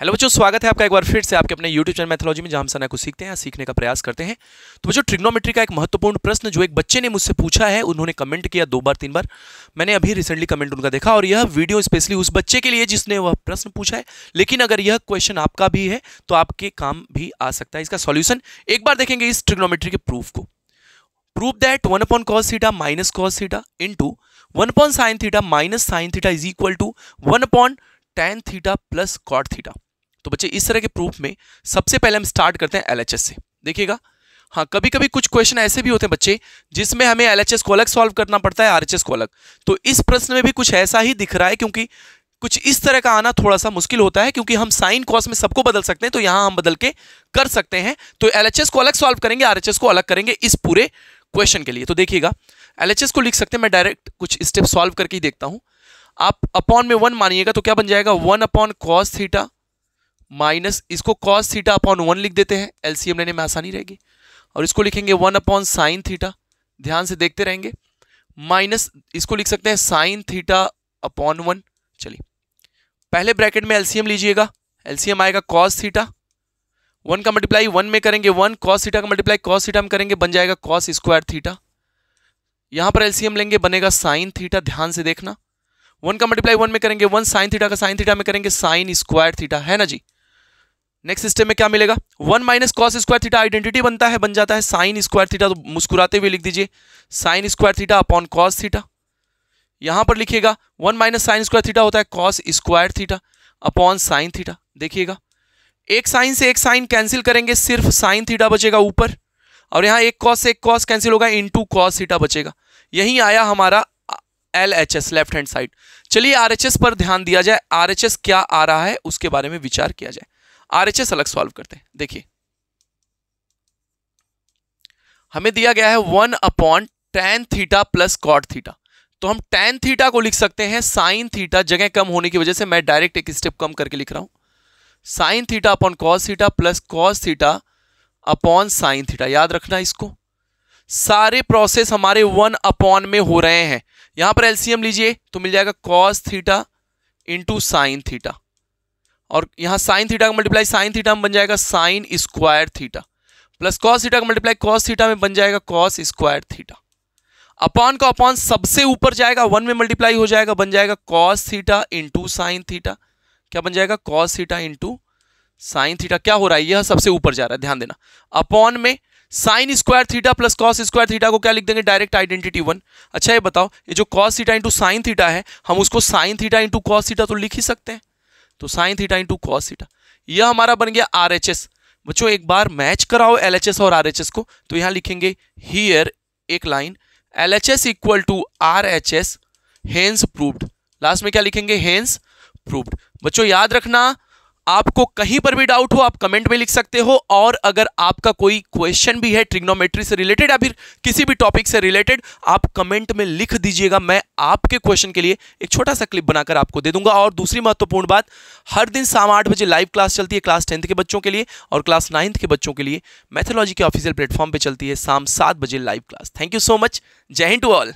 hello बच्चों स्वागत है आपका एक बार फिर से आपके अपने यूट्यूब चैनल मैथोलॉजी में जहां सना को सीखते हैं सीखने का प्रयास करते हैं तो बच्चों ट्रिग्नोमेट्री का एक महत्वपूर्ण प्रश्न जो एक बच्चे ने मुझसे पूछा है उन्होंने कमेंट किया दो बार तीन बार मैंने अभी रिसेंटली कमेंट उनका देखा और यह वीडियो स्पेशली उस बच्चे के लिए जिसने वह प्रश्न पूछा है लेकिन अगर यह क्वेश्चन आपका भी है तो आपके काम भी आ सकता है इसका सोल्यूशन एक बार देखेंगे इस ट्रिग्नोमेट्री के प्रूफ को proof that one upon cos theta minus cos theta into one upon sin theta minus sin theta is equal to one upon tan theta plus cot theta तो बच्चे इस तरह के प्रूफ में सबसे पहले हम स्टार्ट करते हैं एल से देखिएगा हाँ कभी कभी कुछ क्वेश्चन ऐसे भी होते हैं बच्चे जिसमें हमें एल को अलग सॉल्व करना पड़ता है आर को अलग तो इस प्रश्न में भी कुछ ऐसा ही दिख रहा है क्योंकि कुछ इस तरह का आना थोड़ा सा मुश्किल होता है क्योंकि हम साइन कॉस में सबको बदल सकते हैं तो यहाँ हम बदल के कर सकते हैं तो एल को अलग सॉल्व करेंगे आर को अलग करेंगे इस पूरे क्वेश्चन के लिए तो देखिएगा एल को लिख सकते हैं मैं डायरेक्ट कुछ स्टेप सॉल्व करके ही देखता हूँ आप अपॉन में वन मानिएगा तो क्या बन जाएगा one upon cos theta minus इसको कॉस थीटा अपॉन वन लिख देते हैं एलसीएम लेने में आसानी रहेगी और इसको लिखेंगे वन अपॉन साइन थीटा ध्यान से देखते रहेंगे माइनस इसको लिख सकते हैं साइन थीटा अपॉन वन चलिए पहले ब्रैकेट में एलसीएम लीजिएगा एलसीएम आएगा कॉस थीटा वन का मल्टीप्लाई वन में करेंगे वन कॉस थीटा का मल्टीप्लाई कॉस थीटा में करेंगे बन जाएगा कॉस स्क्वायर थीटा यहाँ पर एलसीएम लेंगे बनेगा साइन थीटा ध्यान से देखना वन का मल्टीप्लाई वन में करेंगे वन साइन थीटा का साइन थीटा में करेंगे साइन स्क्वायर थीटा है ना जी नेक्स्ट सिस्टम में क्या मिलेगा one minus cos square theta identity बनता है बन जाता है साइन स्क्वायर थीटा तो मुस्कुराते हुए लिख दीजिए sin square theta upon cos theta यहां पर लिखिएगा one minus sin square theta होता है cos square theta upon sin theta देखिएगा एक साइन से एक साइन कैंसिल करेंगे सिर्फ साइन थीटा बचेगा ऊपर और यहाँ एक कॉस से एक कॉस कैंसिल होगा इंटू कॉस थीटा बचेगा यही आया हमारा L H S left hand side चलिए आर एच एस पर ध्यान दिया जाए आर एच एस क्या आ रहा है उसके बारे में विचार किया जाए आर एच एस अलग सॉल्व करते हैं देखिए हमें दिया गया है one upon tan theta plus cot theta तो हम टेन थीटा को लिख सकते हैं साइन थीटा जगह कम होने की वजह से मैं डायरेक्ट एक स्टेप कम करके लिख रहा हूं sin theta upon cos theta plus cos theta upon sin theta याद रखना इसको सारे प्रोसेस हमारे वन अपॉन में हो रहे हैं यहां पर एलसीएम लीजिए तो मिल जाएगा cos theta into sin theta और यहां साइन थीटा का मल्टीप्लाई साइन थीटा में बन जाएगा sin square theta plus cos theta का मल्टीप्लाई कॉस थीटा में बन जाएगा कॉस स्क्वायर थीटा अपॉन का अपॉन सबसे ऊपर जाएगा वन में मल्टीप्लाई हो जाएगा बन जाएगा cos theta into sin theta क्या बन जाएगा cos theta into sin theta क्या हो रहा है यह सबसे ऊपर जा रहा है ध्यान देना अपॉन में sin square theta plus cos square theta को क्या लिख देंगे डायरेक्ट आइडेंटिटी वन अच्छा ये बताओ ये जो cos theta into sin theta है हम उसको sin theta into cos theta तो लिख ही सकते हैं तो sin theta into cos theta यह हमारा बन गया आर एच एस बच्चों एक बार मैच कराओ एल एच एस और आर एच एस को तो यहाँ लिखेंगे हीयर एक line L H S equal to R H S hence proved last में क्या लिखेंगे हेंस प्रूव्ड बच्चों याद रखना आपको कहीं पर भी डाउट हो आप कमेंट में लिख सकते हो और अगर आपका कोई क्वेश्चन भी है ट्रिग्नोमेट्री से रिलेटेड या फिर किसी भी टॉपिक से रिलेटेड आप कमेंट में लिख दीजिएगा मैं आपके क्वेश्चन के लिए एक छोटा सा क्लिप बनाकर आपको दे दूंगा और दूसरी महत्वपूर्ण बात हर दिन शाम आठ बजे लाइव क्लास चलती है क्लास टेंथ के बच्चों के लिए और क्लास नाइन्थ के बच्चों के लिए मैथोलॉजी के ऑफिशियल प्लेटफॉर्म पर चलती है शाम सात बजे live class thank you so much Jai Hind to all